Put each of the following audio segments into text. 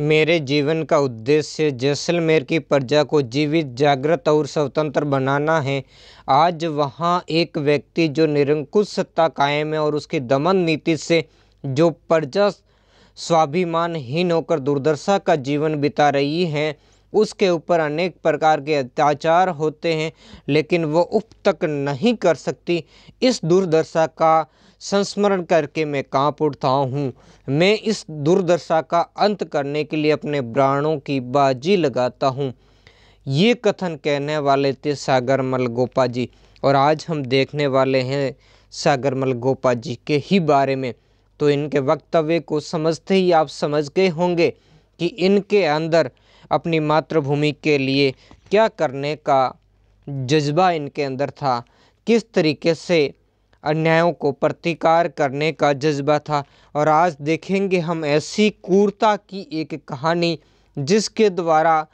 मेरे जीवन का उद्देश्य जैसलमेर की प्रजा को जीवित जागृत और स्वतंत्र बनाना है आज वहाँ एक व्यक्ति जो निरंकुश सत्ता कायम है और उसकी दमन नीति से जो प्रजा स्वाभिमानहीन होकर दुर्दशा का जीवन बिता रही है उसके ऊपर अनेक प्रकार के अत्याचार होते हैं लेकिन वो उप तक नहीं कर सकती इस दुर्दशा का संस्मरण करके मैं कांप उठता हूँ मैं इस दुर्दशा का अंत करने के लिए अपने प्राणों की बाजी लगाता हूँ ये कथन कहने वाले थे सागर मल गोपा जी और आज हम देखने वाले हैं सागर मल गोपा जी के ही बारे में तो इनके वक्तव्य को समझते ही आप समझ गए होंगे कि इनके अंदर अपनी मातृभूमि के लिए क्या करने का जज्बा इनके अंदर था किस तरीके से अन्यायों को प्रतिकार करने का जज्बा था और आज देखेंगे हम ऐसी कूरता की एक कहानी जिसके द्वारा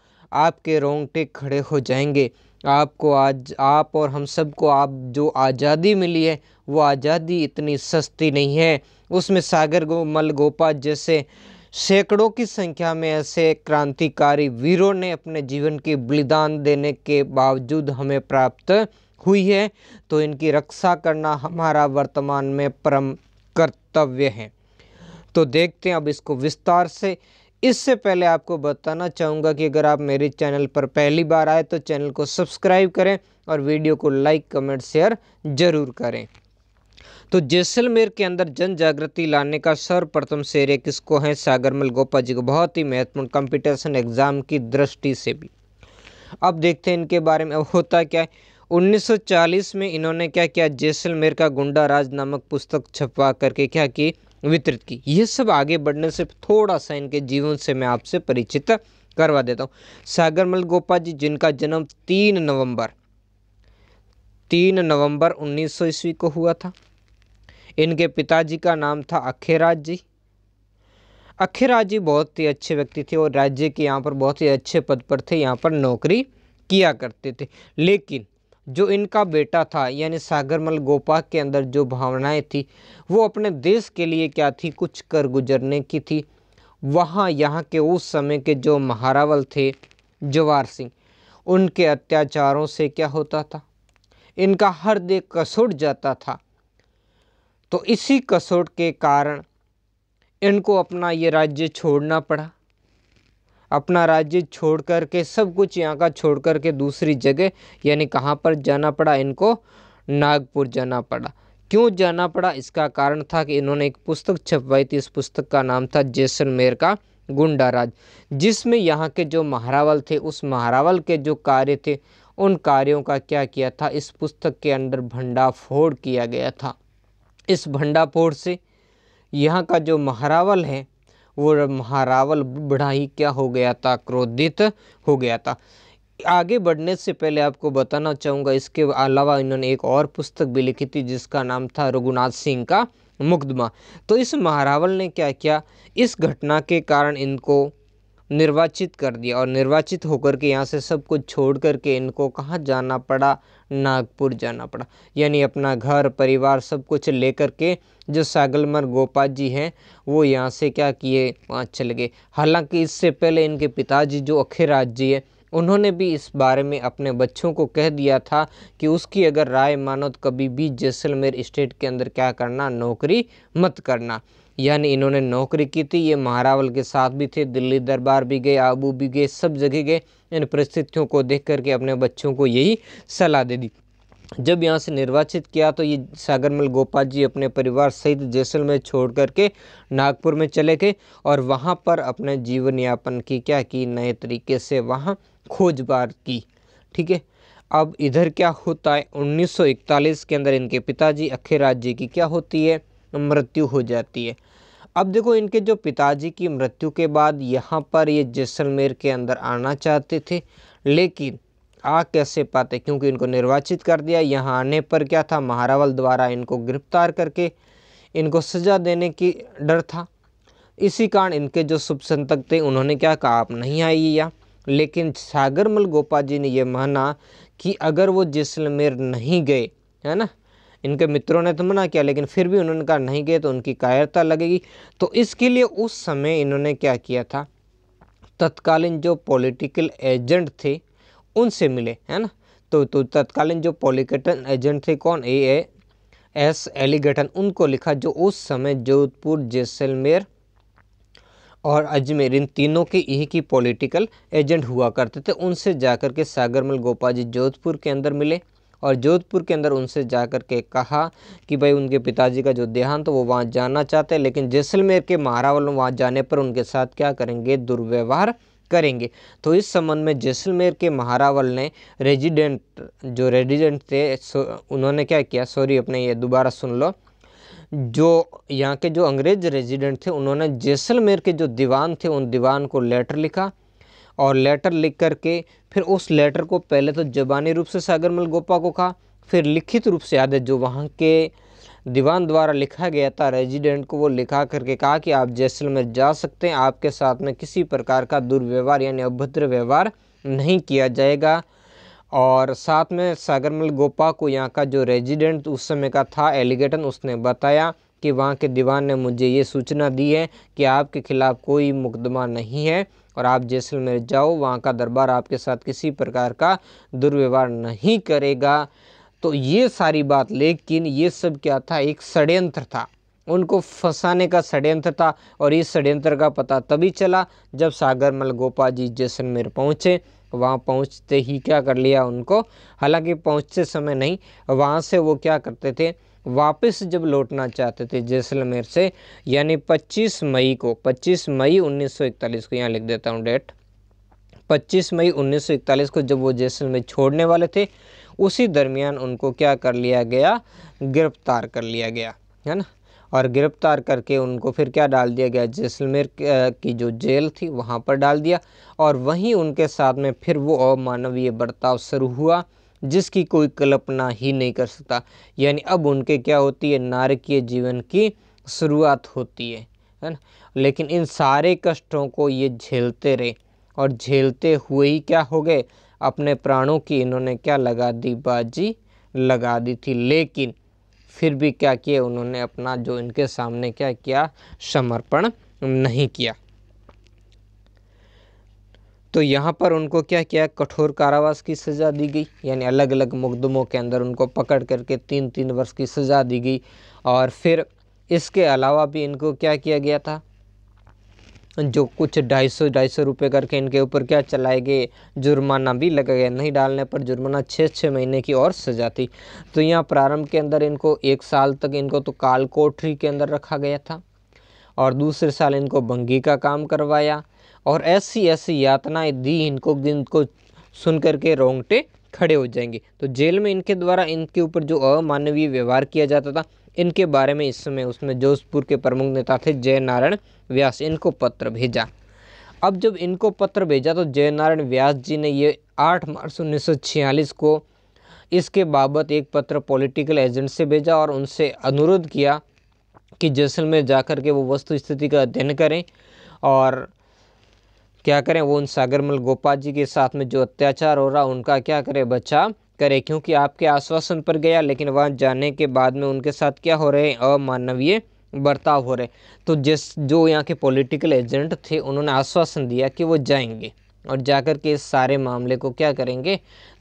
आपके रोंगटे खड़े हो जाएंगे आपको आज आप और हम सबको आप जो आज़ादी मिली है वो आज़ादी इतनी सस्ती नहीं है उसमें सागर गो मलगोपा जैसे सैकड़ों की संख्या में ऐसे क्रांतिकारी वीरों ने अपने जीवन के बलिदान देने के बावजूद हमें प्राप्त हुई है तो इनकी रक्षा करना हमारा वर्तमान में परम कर्तव्य है तो देखते हैं अब इसको विस्तार से इससे पहले आपको बताना चाहूँगा कि अगर आप मेरे चैनल पर पहली बार आए तो चैनल को सब्सक्राइब करें और वीडियो को लाइक कमेंट शेयर ज़रूर करें तो जैसलमेर के अंदर जन जागृति लाने का सर्वप्रथम श्रेय किसको है सागरमल गोपा जी को बहुत ही महत्वपूर्ण कंपटीशन एग्जाम की दृष्टि से भी अब देखते हैं इनके बारे में अब होता क्या है 1940 में इन्होंने क्या किया जैसलमेर का गुंडा राज नामक पुस्तक छपवा करके क्या की वितरित की ये सब आगे बढ़ने से थोड़ा सा इनके जीवन से मैं आपसे परिचित करवा देता हूँ सागरमल गोपा जी जिनका जन्म तीन नवंबर तीन नवंबर उन्नीस सौ ईस्वी को हुआ था इनके पिताजी का नाम था अखेराज जी अखेराज जी बहुत ही अच्छे व्यक्ति थे और राज्य के यहाँ पर बहुत ही अच्छे पद पर थे यहाँ पर नौकरी किया करते थे लेकिन जो इनका बेटा था यानी सागरमल गोपा के अंदर जो भावनाएं थी वो अपने देश के लिए क्या थी कुछ कर गुजरने की थी वहाँ यहाँ के उस समय के जो महारावल थे जवार सिंह उनके अत्याचारों से क्या होता था इनका हर देख कसुट जाता था तो इसी कसुट के कारण इनको अपना ये राज्य छोड़ना पड़ा अपना राज्य छोड़ कर के सब कुछ यहाँ का छोड़ कर के दूसरी जगह यानी कहाँ पर जाना पड़ा इनको नागपुर जाना पड़ा क्यों जाना पड़ा इसका कारण था कि इन्होंने एक पुस्तक छपवाई थी इस पुस्तक का नाम था जैसलमेर का गुंडा राज जिसमें यहाँ के जो महारावल थे उस महारावल के जो कार्य थे उन कार्यों का क्या किया था इस पुस्तक के अंदर भंडाफोड़ किया गया था इस भंडाफोड़ से यहाँ का जो महारावल है वो महारावल बड़ा ही क्या हो गया था क्रोधित हो गया था आगे बढ़ने से पहले आपको बताना चाहूँगा इसके अलावा इन्होंने एक और पुस्तक भी लिखी थी जिसका नाम था रघुनाथ सिंह का मुकदमा तो इस महारावल ने क्या किया इस घटना के कारण इनको निर्वाचित कर दिया और निर्वाचित होकर के यहाँ से सब कुछ छोड़ कर के इनको कहाँ जाना पड़ा नागपुर जाना पड़ा यानी अपना घर परिवार सब कुछ लेकर के जो सागलमर गोपाल जी हैं वो यहाँ से क्या किए वहाँ चल गए हालांकि इससे पहले इनके पिताजी जो अखिराज जी है उन्होंने भी इस बारे में अपने बच्चों को कह दिया था कि उसकी अगर राय मानो तो कभी भी जैसलमेर स्टेट के अंदर क्या करना नौकरी मत करना यानी इन्होंने नौकरी की थी ये महारावल के साथ भी थे दिल्ली दरबार भी गए आबू भी गए सब जगह गए इन परिस्थितियों को देख करके अपने बच्चों को यही सलाह दे दी जब यहाँ से निर्वाचित किया तो ये सागरमल गोपाल जी अपने परिवार सहित जैसलमेर छोड़ करके नागपुर में चले गए और वहाँ पर अपने जीवन यापन की क्या की नए तरीके से वहाँ खोजबार की ठीक है अब इधर क्या होता है 1941 के अंदर इनके पिताजी अखे जी की क्या होती है मृत्यु हो जाती है अब देखो इनके जो पिताजी की मृत्यु के बाद यहाँ पर ये जैसलमेर के अंदर आना चाहते थे लेकिन आ कैसे पाते क्योंकि इनको निर्वाचित कर दिया यहाँ आने पर क्या था महारावल द्वारा इनको गिरफ्तार करके इनको सज़ा देने की डर था इसी कारण इनके जो शुभ संतक थे उन्होंने क्या कहा आप नहीं आइए लेकिन सागरमल गोपा जी ने यह माना कि अगर वो जैसलमेर नहीं गए है ना इनके मित्रों ने तो मना किया लेकिन फिर भी उन्होंने कहा नहीं गए तो उनकी कायरता लगेगी तो इसके लिए उस समय इन्होंने क्या किया था तत्कालीन जो पॉलिटिकल एजेंट थे उनसे मिले है ना तो तो तत्कालीन जो पॉलिकटन एजेंट थे कौन ए ए एस एलिगेटन उनको लिखा जो उस समय जोधपुर जैसलमेर और अजमेर इन तीनों के यही की पॉलिटिकल एजेंट हुआ करते थे उनसे जाकर के सागरमल गोपाल जी जोधपुर के अंदर मिले और जोधपुर के अंदर उनसे जा कर के कहा कि भाई उनके पिताजी का जो देहांत तो वो वहाँ जाना चाहते हैं लेकिन जैसलमेर के महारावलों वहाँ जाने पर उनके साथ क्या करेंगे दुर्व्यवहार करेंगे तो इस संबंध में जैसलमेर के महारावल ने रेजिडेंट जो रेजिडेंट थे उन्होंने क्या किया सॉरी अपने ये दोबारा सुन लो जो यहाँ के जो अंग्रेज रेजिडेंट थे उन्होंने जैसलमेर के जो दीवान थे उन दीवान को लेटर लिखा और लेटर लिख करके फिर उस लेटर को पहले तो जबानी रूप से सागरमल गोपा को कहा फिर लिखित रूप से आदेश जो वहाँ के दीवान द्वारा लिखा गया था रेजिडेंट को वो लिखा करके कहा कि आप जैसलमेर जा सकते हैं आपके साथ में किसी प्रकार का दुर्व्यवहार यानी अभद्र व्यवहार नहीं किया जाएगा और साथ में सागरमल गोपा को यहाँ का जो रेजिडेंट उस समय का था एलिगेटन उसने बताया कि वहाँ के दीवान ने मुझे ये सूचना दी है कि आपके ख़िलाफ़ कोई मुकदमा नहीं है और आप जैसलमेर जाओ वहाँ का दरबार आपके साथ किसी प्रकार का दुर्व्यवहार नहीं करेगा तो ये सारी बात लेकिन ये सब क्या था एक षड्यंत्र था उनको फंसाने का षड्यंत्र था और इस षड्यंत्र का पता तभी चला जब सागरमल गोपा जी जैसलमेर पहुँचे वहाँ पहुँचते ही क्या कर लिया उनको हालांकि पहुँचते समय नहीं वहाँ से वो क्या करते थे वापस जब लौटना चाहते थे जैसलमेर से यानी 25 मई को 25 मई 1941 को यहाँ लिख देता हूँ डेट 25 मई 1941 को जब वो जैसलमेर छोड़ने वाले थे उसी दरमियान उनको क्या कर लिया गया गिरफ्तार कर लिया गया है ना और गिरफ्तार करके उनको फिर क्या डाल दिया गया जैसलमेर की जो जेल थी वहाँ पर डाल दिया और वहीं उनके साथ में फिर वो अमानवीय बर्ताव शुरू हुआ जिसकी कोई कल्पना ही नहीं कर सकता यानी अब उनके क्या होती है नारकीय जीवन की शुरुआत होती है है ना लेकिन इन सारे कष्टों को ये झेलते रहे और झेलते हुए ही क्या हो गए अपने प्राणों की इन्होंने क्या लगा दी बाजी लगा दी थी लेकिन फिर भी क्या किए उन्होंने अपना जो इनके सामने क्या किया समर्पण नहीं किया तो यहाँ पर उनको क्या किया कठोर कारावास की सज़ा दी गई यानी अलग अलग मुकदमों के अंदर उनको पकड़ करके तीन तीन वर्ष की सज़ा दी गई और फिर इसके अलावा भी इनको क्या किया गया था जो कुछ ढाई सौ ढाई सौ रुपये करके इनके ऊपर क्या चलाए गए जुर्माना भी लगा गया नहीं डालने पर जुर्माना छः छः महीने की और सजा थी तो यहाँ प्रारंभ के अंदर इनको एक साल तक इनको तो काल कोठरी के अंदर रखा गया था और दूसरे साल इनको बंगी का काम करवाया और ऐसी ऐसी यातनाएं दी इनको जिनको सुन करके रोंगटे खड़े हो जाएंगे तो जेल में इनके द्वारा इनके ऊपर जो अमानवीय व्यवहार किया जाता था इनके बारे में इस समय उसमें जोधपुर के प्रमुख नेता थे जय नारायण व्यास इनको पत्र भेजा अब जब इनको पत्र भेजा तो जय नारायण व्यास जी ने ये 8 मार्च उन्नीस को इसके बाबत एक पत्र पॉलिटिकल एजेंट से भेजा और उनसे अनुरोध किया कि जैसलमेर जाकर के वो वस्तु स्थिति का अध्ययन करें और क्या करें वो उन सागरमल गोपाल जी के साथ में जो अत्याचार हो रहा उनका क्या करे बच्चा करे क्योंकि आपके आश्वासन पर गया लेकिन वहाँ जाने के बाद में उनके साथ क्या हो रहे अमानवीय बर्ताव हो रहे तो जिस जो यहाँ के पॉलिटिकल एजेंट थे उन्होंने आश्वासन दिया कि वो जाएंगे और जाकर के इस सारे मामले को क्या करेंगे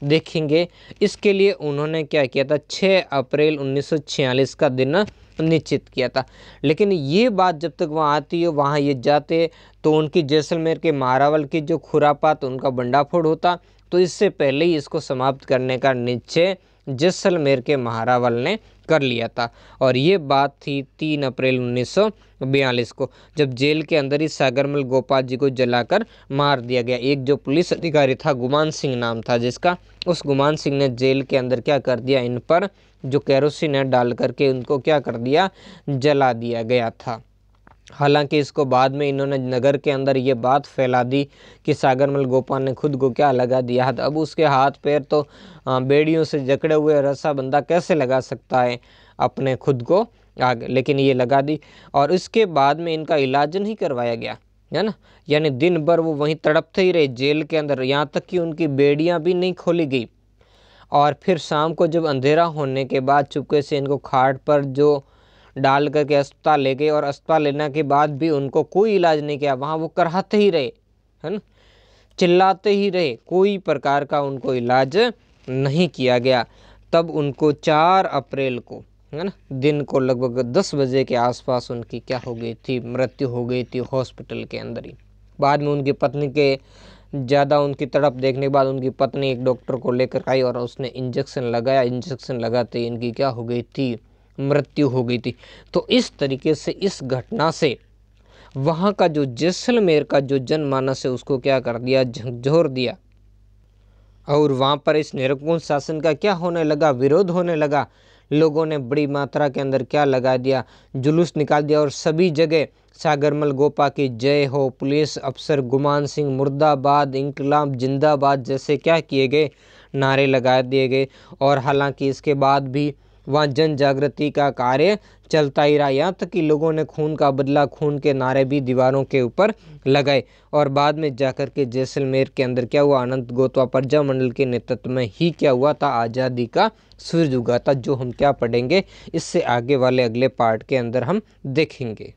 देखेंगे इसके लिए उन्होंने क्या किया था 6 अप्रैल 1946 का दिन निश्चित किया था लेकिन ये बात जब तक वहाँ आती है वहाँ ये जाते तो उनकी जैसलमेर के मारावल की जो खुरापात उनका बंडाफोड़ होता तो इससे पहले ही इसको समाप्त करने का निश्चय जैसलमेर के महारावल ने कर लिया था और ये बात थी तीन अप्रैल बयालीस को जब जेल के अंदर ही सागरमल गोपाल जी को जलाकर मार दिया गया एक जो पुलिस अधिकारी था गुमान सिंह नाम था जिसका उस गुमान सिंह ने जेल के अंदर क्या कर दिया इन पर जो कैरोसिन है डाल करके उनको क्या कर दिया जला दिया गया था हालांकि इसको बाद में इन्होंने नगर के अंदर ये बात फैला दी कि सागरमल गोपाल ने खुद को क्या लगा दिया है अब उसके हाथ पैर तो बेड़ियों से जकड़े हुए रसा बंदा कैसे लगा सकता है अपने खुद को आग लेकिन ये लगा दी और इसके बाद में इनका इलाज नहीं करवाया गया है ना यानी दिन भर वो वहीं तड़पते ही रहे जेल के अंदर यहाँ तक कि उनकी बेड़ियाँ भी नहीं खोली गई और फिर शाम को जब अंधेरा होने के बाद चुपके से इनको खाट पर जो डाल करके अस्पताल ले गए और अस्पताल लेने के बाद भी उनको कोई इलाज नहीं किया वहाँ वो कराते ही रहे है न चिल्लाते ही रहे कोई प्रकार का उनको इलाज नहीं किया गया तब उनको चार अप्रैल को है ना दिन को लगभग दस बजे के आसपास उनकी क्या हो गई थी मृत्यु हो गई थी हॉस्पिटल के अंदर ही बाद में उनकी पत्नी के ज़्यादा उनकी तड़प देखने के बाद उनकी पत्नी एक डॉक्टर को लेकर आई और उसने इंजेक्शन लगाया इंजेक्शन लगाते ही इनकी क्या हो गई थी मृत्यु हो गई थी तो इस तरीके से इस घटना से वहाँ का जो जैसलमेर का जो जनमानस है उसको क्या कर दिया झकझोर दिया और वहाँ पर इस निरकुंज शासन का क्या होने लगा विरोध होने लगा लोगों ने बड़ी मात्रा के अंदर क्या लगा दिया जुलूस निकाल दिया और सभी जगह सागरमल गोपा की जय हो पुलिस अफसर गुमान सिंह मुर्दाबाद इंकलाब जिंदाबाद जैसे क्या किए गए नारे लगा दिए गए और हालांकि इसके बाद भी वहाँ जन जागृति का कार्य चलता ही रहा यहाँ तक कि लोगों ने खून का बदला खून के नारे भी दीवारों के ऊपर लगाए और बाद में जाकर के जैसलमेर के अंदर क्या हुआ अनंत गोतवा प्रजा मंडल के नेतृत्व में ही क्या हुआ था आज़ादी का सूर्य उगा था जो हम क्या पढ़ेंगे इससे आगे वाले अगले पार्ट के अंदर हम देखेंगे